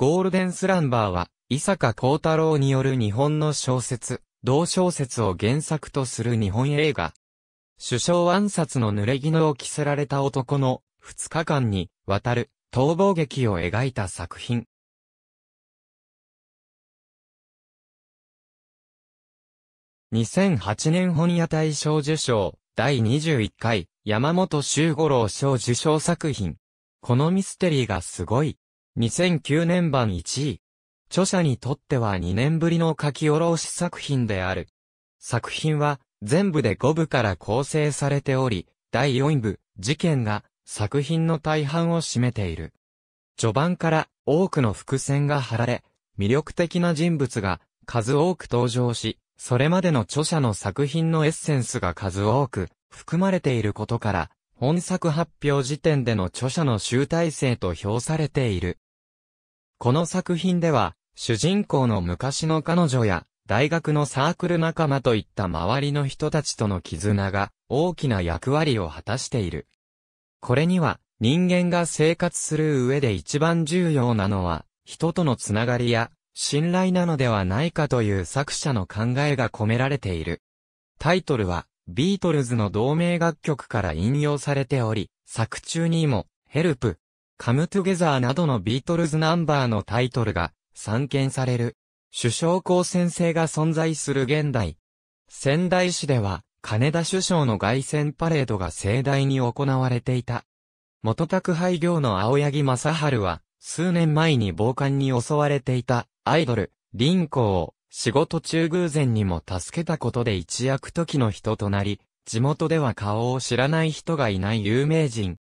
ゴールデンスランバーは、伊坂幸太郎による日本の小説、同小説を原作とする日本映画。首相暗殺の濡れ衣を着せられた男の二日間にわたる逃亡劇を描いた作品。2008年本屋大賞受賞第21回山本周五郎賞受賞作品。このミステリーがすごい。2009年版1位。著者にとっては2年ぶりの書き下ろし作品である。作品は全部で5部から構成されており、第4部、事件が作品の大半を占めている。序盤から多くの伏線が張られ、魅力的な人物が数多く登場し、それまでの著者の作品のエッセンスが数多く含まれていることから、本作発表時点での著者の集大成と評されている。この作品では、主人公の昔の彼女や、大学のサークル仲間といった周りの人たちとの絆が、大きな役割を果たしている。これには、人間が生活する上で一番重要なのは、人とのつながりや、信頼なのではないかという作者の考えが込められている。タイトルは、ビートルズの同名楽曲から引用されており、作中にも、ヘルプ、カムトゥゲザーなどのビートルズナンバーのタイトルが散見される。首相公選制が存在する現代。仙台市では、金田首相の凱旋パレードが盛大に行われていた。元宅配業の青柳正春は、数年前に暴漢に襲われていた、アイドル、リンを、仕事中偶然にも助けたことで一躍時の人となり、地元では顔を知らない人がいない有名人。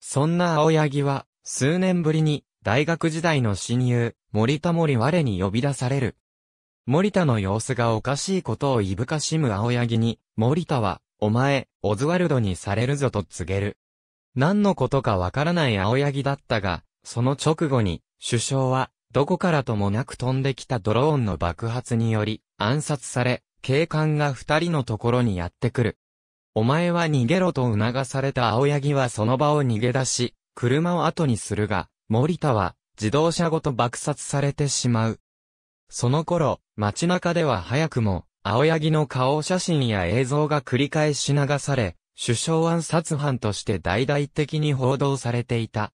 そんな青柳は、数年ぶりに、大学時代の親友、森田森我に呼び出される。森田の様子がおかしいことをいぶかしむ青柳に、森田は、お前、オズワルドにされるぞと告げる。何のことかわからない青柳だったが、その直後に、首相は、どこからともなく飛んできたドローンの爆発により、暗殺され、警官が二人のところにやってくる。お前は逃げろと促された青柳はその場を逃げ出し、車を後にするが、森田は自動車ごと爆殺されてしまう。その頃、街中では早くも、青柳の顔写真や映像が繰り返し流され、首相暗殺犯として大々的に報道されていた。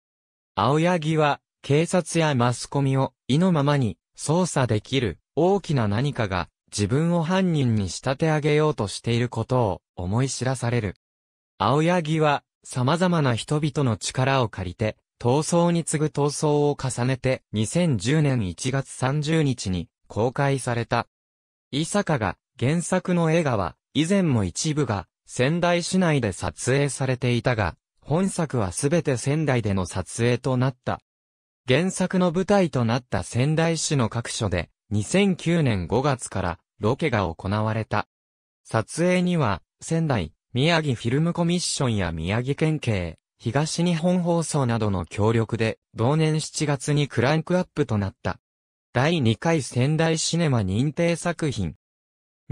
青柳は、警察やマスコミを意のままに捜査できる大きな何かが自分を犯人に仕立て上げようとしていることを思い知らされる。青柳は様々な人々の力を借りて闘争に次ぐ闘争を重ねて2010年1月30日に公開された。伊坂が原作の映画は以前も一部が仙台市内で撮影されていたが、本作はすべて仙台での撮影となった。原作の舞台となった仙台市の各所で、2009年5月からロケが行われた。撮影には、仙台、宮城フィルムコミッションや宮城県警、東日本放送などの協力で、同年7月にクランクアップとなった。第2回仙台シネマ認定作品。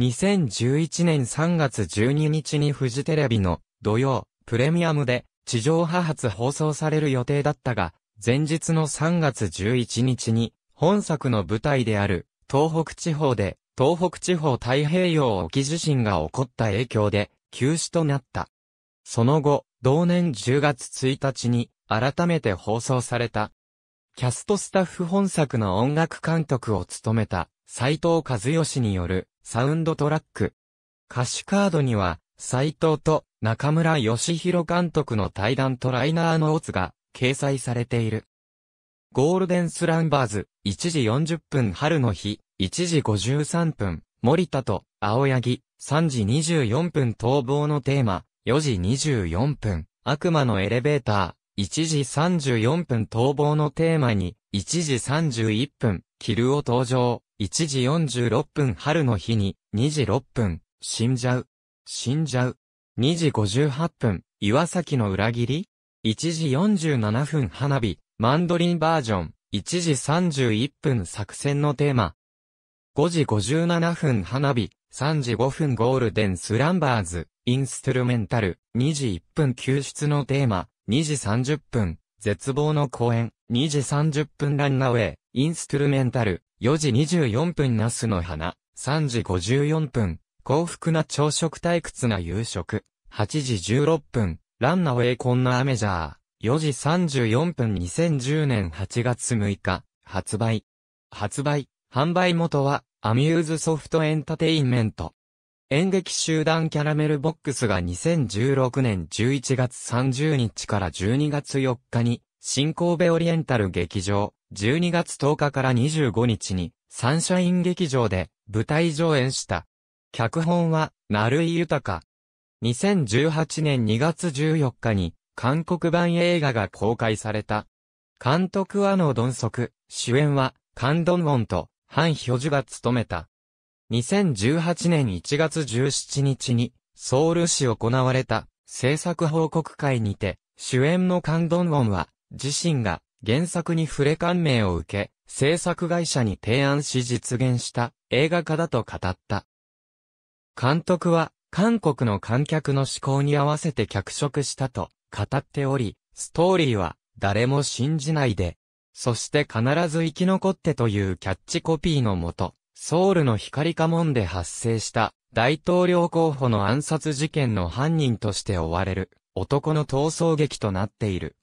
2011年3月12日にフジテレビの土曜プレミアムで地上波発放送される予定だったが、前日の3月11日に、本作の舞台である、東北地方で、東北地方太平洋沖地震が起こった影響で、休止となった。その後、同年10月1日に、改めて放送された。キャストスタッフ本作の音楽監督を務めた、斎藤和義による、サウンドトラック。歌詞カードには、斎藤と中村義弘監督の対談トライナーノーツが掲載されている。ゴールデンスランバーズ、1時40分春の日、1時53分、森田と青柳、3時24分逃亡のテーマ、4時24分、悪魔のエレベーター、1時34分逃亡のテーマに、1時31分、キルを登場、1時46分春の日に、2時6分、死んじゃう、死んじゃう、2時58分、岩崎の裏切り1時47分花火、マンドリンバージョン、1時31分作戦のテーマ。5時57分花火、3時5分ゴールデンスランバーズ、インストゥルメンタル、2時1分救出のテーマ、2時30分、絶望の公演、2時30分ランナウェイ、インストゥルメンタル、4時24分ナスの花、3時54分、幸福な朝食退屈な夕食、8時16分、ランナウェイこんな雨じゃー、4時34分2010年8月6日、発売。発売、販売元は、アミューズソフトエンタテインメント。演劇集団キャラメルボックスが2016年11月30日から12月4日に、新神戸オリエンタル劇場、12月10日から25日に、サンシャイン劇場で舞台上演した。脚本は、成井豊。2018年2月14日に韓国版映画が公開された。監督はノドンソク、主演はカンドンウォンとハン・ヒョジュが務めた。2018年1月17日にソウル市行われた制作報告会にて主演のカンドンウォンは自身が原作に触れ感銘を受け制作会社に提案し実現した映画化だと語った。監督は韓国の観客の思考に合わせて脚色したと語っており、ストーリーは誰も信じないで、そして必ず生き残ってというキャッチコピーのもと、ソウルの光家門で発生した大統領候補の暗殺事件の犯人として追われる男の逃走劇となっている。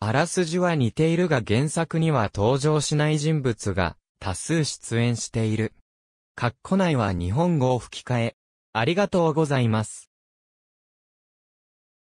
あらすじは似ているが原作には登場しない人物が多数出演している。カッコ内は日本語を吹き替え、ありがとうございます。